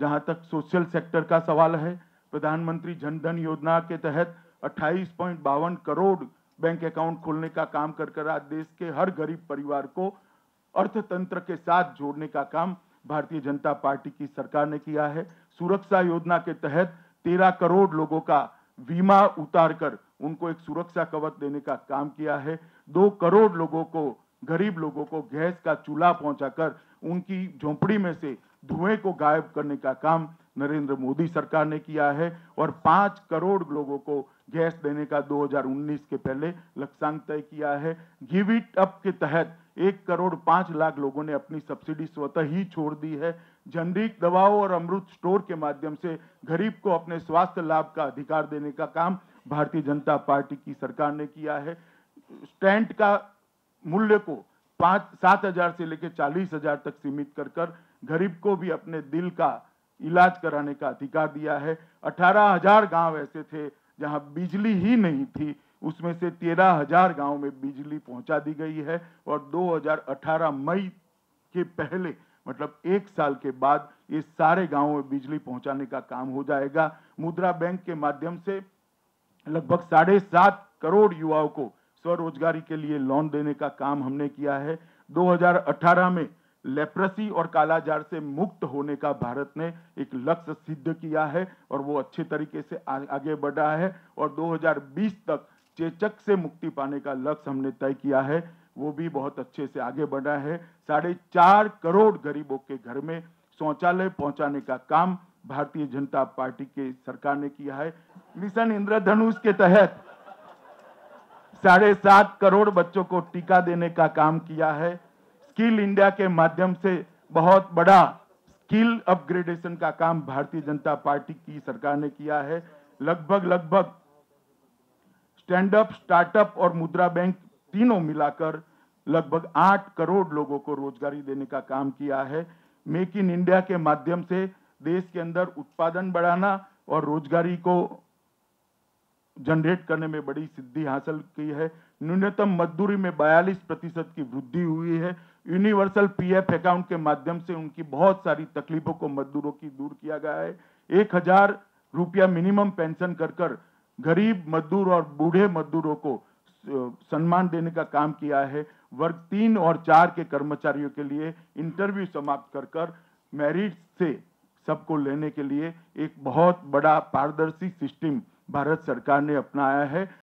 जहां तक social sector का सवाल है प्रधानमंत्री जनधन योजना के तहत अट्ठाईस करोड़ बैंक अकाउंट खोलने का काम कर कर आज देश के हर गरीब परिवार को अर्थतंत्र के साथ जोड़ने का काम भारतीय जनता पार्टी की सरकार ने किया है सुरक्षा योजना के तहत तेरह करोड़ लोगों का बीमा उतार कर उनको एक सुरक्षा कवच देने का काम किया है दो करोड़ लोगों को गरीब लोगों को गैस का चूल्हा पहुंचाकर उनकी झोपड़ी में से धुएं को गायब करने का काम नरेंद्र मोदी सरकार ने किया है और पांच करोड़ लोगों को गैस देने का 2019 के पहले लक्ष्यांक तय किया है गिव इट अप के तहत एक करोड़ पांच लाख लोगों ने अपनी सब्सिडी स्वतः ही छोड़ दी है जनरिक दवाओं और अमृत स्टोर के माध्यम से गरीब को अपने स्वास्थ्य लाभ का अधिकार देने का काम भारतीय जनता पार्टी की सरकार ने किया है स्टैंड का मूल्य को पांच सात हजार से लेकर चालीस हजार तक सीमित कर कर गरीब को भी अपने दिल का इलाज कराने का अधिकार दिया है अठारह हजार गाँव ऐसे थे जहाँ बिजली ही नहीं थी उसमें से तेरह हजार गाँव में बिजली पहुंचा दी गई है और 2018 मई के पहले मतलब एक साल के बाद ये सारे गाँव में बिजली पहुंचाने का काम हो जाएगा मुद्रा बैंक के माध्यम से लगभग साढ़े सात करोड़ युवाओं को स्वरोजगारी के लिए लोन देने का काम हमने किया है 2018 में लेप्रसी और कालाजार से मुक्त होने का भारत ने एक लक्ष्य सिद्ध किया है और वो अच्छे तरीके से आगे बढ़ा है और 2020 तक चेचक से मुक्ति पाने का लक्ष्य हमने तय किया है वो भी बहुत अच्छे से आगे बढ़ा है साढ़े चार करोड़ गरीबों के घर में शौचालय पहुंचाने का काम भारतीय जनता पार्टी के सरकार ने किया है मिशन इंद्रधनुष के तहत साढ़े सात करोड़ बच्चों को टीका देने का काम किया है स्किल इंडिया के माध्यम से बहुत बड़ा स्किल अपग्रेडेशन का काम भारतीय जनता पार्टी की सरकार ने किया है लगभग लगभग स्टैंड अप स्टार्टअप और मुद्रा बैंक तीनों मिलाकर लगभग आठ करोड़ लोगों को रोजगारी देने का काम किया है मेक इन इंडिया के माध्यम से देश के अंदर उत्पादन बढ़ाना और रोजगारी को जनरेट करने में बड़ी सिद्धि हासिल की है न्यूनतम मजदूरी में 42 प्रतिशत की वृद्धि हुई है यूनिवर्सल पीएफ अकाउंट के माध्यम से उनकी बहुत सारी तकलीफों को मजदूरों की दूर किया गया है एक हजार रुपया मिनिमम पेंशन कर कर गरीब मजदूर और बूढ़े मजदूरों को सम्मान देने का काम किया है वर्ग तीन और चार के कर्मचारियों के लिए इंटरव्यू समाप्त कर कर मेरिट से सबको लेने के लिए एक बहुत बड़ा पारदर्शी सिस्टम भारत सरकार ने अपनाया है